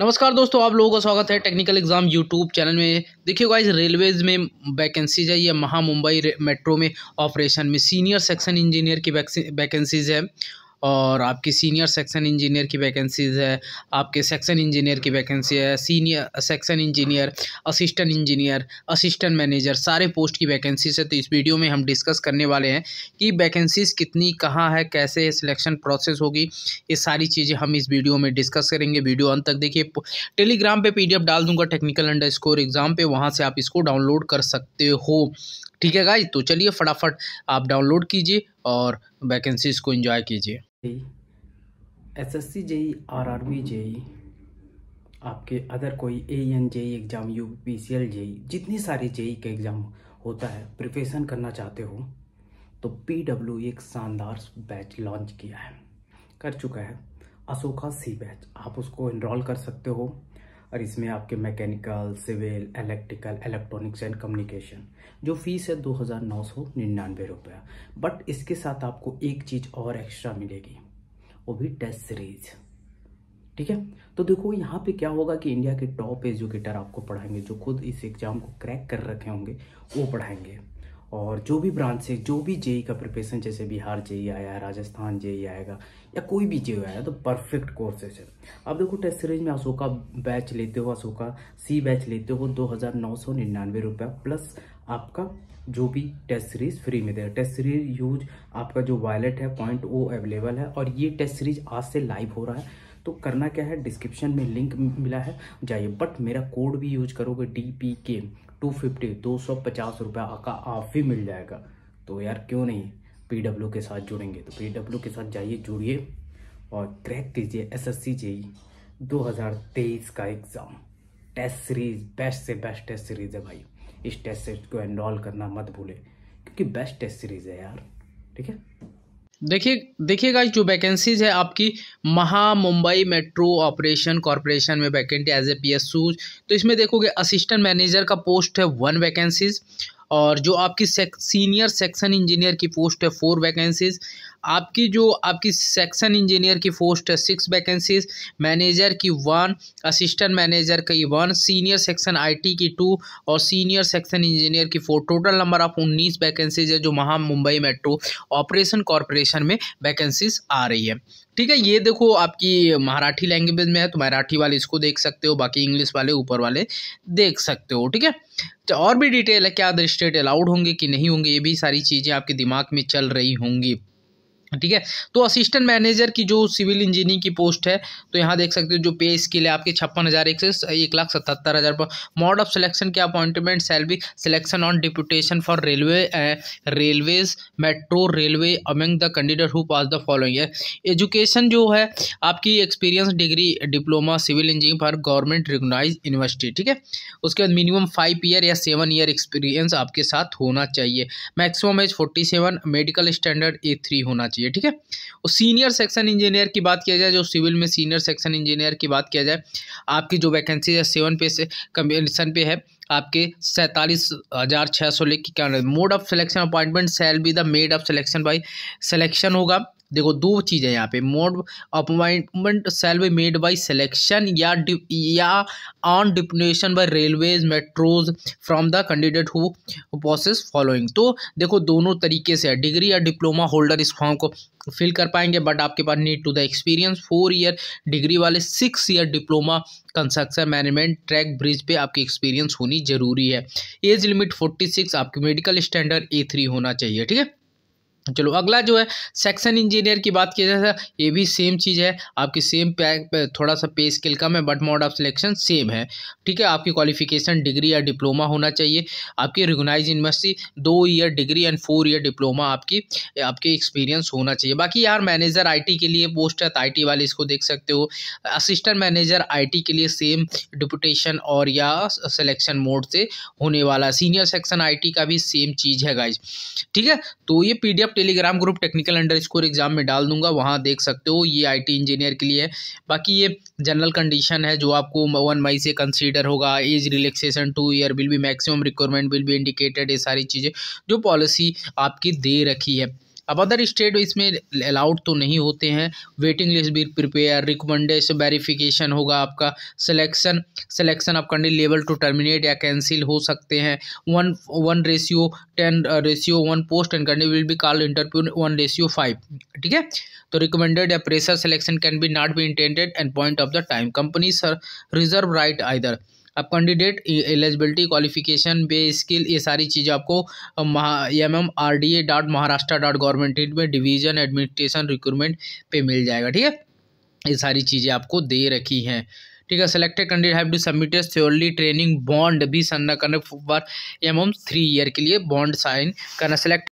नमस्कार दोस्तों आप लोगों का स्वागत है टेक्निकल एग्जाम यूट्यूब चैनल में देखिए गाइज रेलवेज में वैकेंसीज है ये महा मुंबई मेट्रो में ऑपरेशन में सीनियर सेक्शन इंजीनियर की वैकेंसीज है और आपकी सीनियर सेक्शन इंजीनियर की वैकेंसीज़ है आपके सेक्शन इंजीनियर की वैकेंसी है senior section engineer assistant engineer assistant manager सारे पोस्ट की वैकेंसीज है तो इस वीडियो में हम डिस्कस करने वाले हैं कि वैकेंसीज़ कितनी कहाँ है कैसे सिलेक्शन प्रोसेस होगी ये सारी चीज़ें हम इस वीडियो में डिस्कस करेंगे वीडियो अंत तक देखिए टेलीग्राम पर पी डाल दूंगा टेक्निकल अंडर स्कोर एग्ज़ाम पर वहाँ से आप इसको डाउनलोड कर सकते हो ठीक है गाई तो चलिए फटाफट आप डाउनलोड कीजिए और वैकेंसीज़ को इन्जॉय कीजिए S S C JE R R B JE आपके अदर कोई A N JE exam U P C L JE जितनी सारी जेई के एग्ज़ाम होता है प्रिपरेशन करना चाहते हो तो पी डब्ल्यू एक शानदार बैच लॉन्च किया है कर चुका है अशोका सी बैच आप उसको इनरोल कर सकते हो और इसमें आपके mechanical civil electrical electronics and communication जो फीस है दो हज़ार नौ सौ निन्यानवे रुपया बट इसके साथ आपको एक चीज़ और एक्स्ट्रा मिलेगी वो भी टेस्ट सीरीज ठीक है तो देखो यहाँ पे क्या होगा कि इंडिया के टॉप एजुकेटर आपको पढ़ाएंगे जो खुद इस एग्ज़ाम को क्रैक कर रखे होंगे वो पढ़ाएंगे और जो भी ब्रांच से जो भी जेई का प्रिपरेशन जैसे बिहार जेई आया है राजस्थान जेई आएगा या कोई भी जेई आया तो परफेक्ट कोर्सेज है अब देखो टेस्ट सीरीज में अशोका बैच लेते हो अशोका सी बैच लेते हो दो हज़ार नौ सौ निन्यानवे रुपया प्लस आपका जो भी टेस्ट सीरीज फ्री में देगा टेस्ट सीरीज यूज आपका जो वॉलेट है पॉइंट ओ अवेलेबल है और ये टेस्ट सीरीज आज से लाइव हो रहा है तो करना क्या है डिस्क्रिप्शन में लिंक मिला है जाइए बट मेरा कोड भी यूज करोगे D P K two fifty दो सौ पचास रुपया का आप भी मिल जाएगा तो यार क्यों नहीं पी डब्ल्यू के साथ जुड़ेंगे तो पी डब्ल्यू के साथ जाइए जुड़िए और क्रैक कीजिए एस एस सी जेई दो हज़ार तेईस का एग्ज़ाम टेस्ट सीरीज बेस्ट से बेस्ट टेस्ट सीरीज है भाई इस टेस्ट सीरीज को एनरोल करना मत भूलें क्योंकि बेस्ट टेस्ट सीरीज है यार ठीक है देखिए देखिए गाइस जो वैकेंसीज है आपकी Maha Mumbai metro operation corporation में vacant as A P S सूज तो इसमें देखोगे असिस्टेंट मैनेजर का पोस्ट है वन वैकेंसीज और जो आपकी सेक, सीनियर सेक्शन इंजीनियर की पोस्ट है फोर वैकेंसीज आपकी जो आपकी सेक्शन इंजीनियर की पोस्ट है सिक्स वैकेंसीज मैनेजर की वन असिस्टेंट मैनेजर की वन सीनियर सेक्शन आईटी की टू और सीनियर सेक्शन इंजीनियर की फोर टोटल नंबर ऑफ उन्नीस वैकेंसीज है जो Maha Mumbai metro operation corporation में वैकेंसीज आ रही है ठीक है ये देखो आपकी मराठी लैंग्वेज में है तो मराठी वाले इसको देख सकते हो बाकी इंग्लिश वाले ऊपर वाले देख सकते हो ठीक है तो और भी डिटेल है क्या अदर स्टेट अलाउड होंगे कि नहीं होंगे ये भी सारी चीज़ें आपके दिमाग में चल रही होंगी ठीक है तो असिस्टेंट मैनेजर की जो सिविल इंजीनियरिंग की पोस्ट है तो यहाँ देख सकते हो जो पे स्किल है आपके छप्पन हज़ार एक से एक लाख सतहत्तर हज़ार पर मोड ऑफ सिलेक्शन के appointment salary selection on deputation for railway railways metro railway among the candidate who pass the following है एजुकेशन जो है आपकी experience degree diploma civil engineering for government recognise university ठीक है उसके बाद मिनिमम फाइव ईयर या सेवन ईयर एक्सपीरियंस आपके साथ होना चाहिए maximum age forty seven medical standard A three होना चाहिए चाहिए ठीक है और सीनियर सेक्शन इंजीनियर की बात किया जाए जो सिविल में सीनियर सेक्शन इंजीनियर की बात किया जाए आपकी जो वैकेंसी है सेवन पे से कमीशन पे है आपके सैंतालीस हज़ार छः सौ लेके क्या mode of selection appointment shall be the made of selection by selection होगा देखो दो चीज़ें यहाँ पे mode appointment shall be made by selection या या on deputation by railways metros from the candidate who process following तो देखो दोनों तरीके से डिग्री या डिप्लोमा होल्डर इस फॉर्म को फिल कर पाएंगे बट आपके पास need to the experience four year degree वाले six year diploma construction management track bridge पे आपकी एक्सपीरियंस होनी जरूरी है एज लिमिट फोर्टी सिक्स आपकी मेडिकल स्टैंडर्ड ए थ्री होना चाहिए ठीक है चलो अगला जो है सेक्शन इंजीनियर की बात किया जाए तो ये भी सेम चीज़ है आपकी सेम पे थोड़ा सा पे स्केल कम है but mode of selection same है ठीक है आपकी क्वालिफिकेशन डिग्री या डिप्लोमा होना चाहिए आपकी रिकोगनाइज यूनिवर्सिटी दो year degree and four year diploma आपकी आपके एक्सपीरियंस होना चाहिए बाकी यार मैनेजर आई के लिए पोस्ट है तो आई वाले इसको देख सकते हो असिस्टेंट मैनेजर आई के लिए सेम डिपुटेशन और या सिलेक्शन मोड से होने वाला सीनियर सेक्शन आई का भी सेम चीज़ है गाइज ठीक है तो ये P Telegram group technical underscore exam में डाल दूंगा वहाँ देख सकते हो ये आईटी इंजीनियर के लिए है बाकी ये जनरल कंडीशन है जो आपको वन मई से कंसीडर होगा age relaxation two year will be maximum requirement will be indicated ये सारी चीज़ें जो पॉलिसी आपकी दे रखी है अब अदर स्टेट इसमें अलाउड तो नहीं होते हैं वेटिंग लिस्ट भी प्रिपेयर रिकमेंडेशन वेरिफिकेशन होगा आपका सिलेक्शन सिलेक्शन आप कंडी लेवल टू टर्मिनेट या कैंसिल हो सकते हैं one one ratio ten ratio one post and कंडी will be call interview one ratio five ठीक है तो रिकमेंडेड या pressure selection can be not be intended and point of the time company sir reserve right either अब candidate eligibility qualification पे skill ये सारी चीज़ें आपको M M R D A dot Maharashtra dot government में डिवीजन एडमिनिस्ट्रेशन रिक्रूटमेंट पे मिल जाएगा ठीक है ये सारी चीज़ें आपको दे रखी हैं ठीक है selected candidate have to submit थ्योरली ट्रेनिंग बॉन्ड भी सन्ना करने for M M three year के लिए बॉन्ड साइन करना सेलेक्ट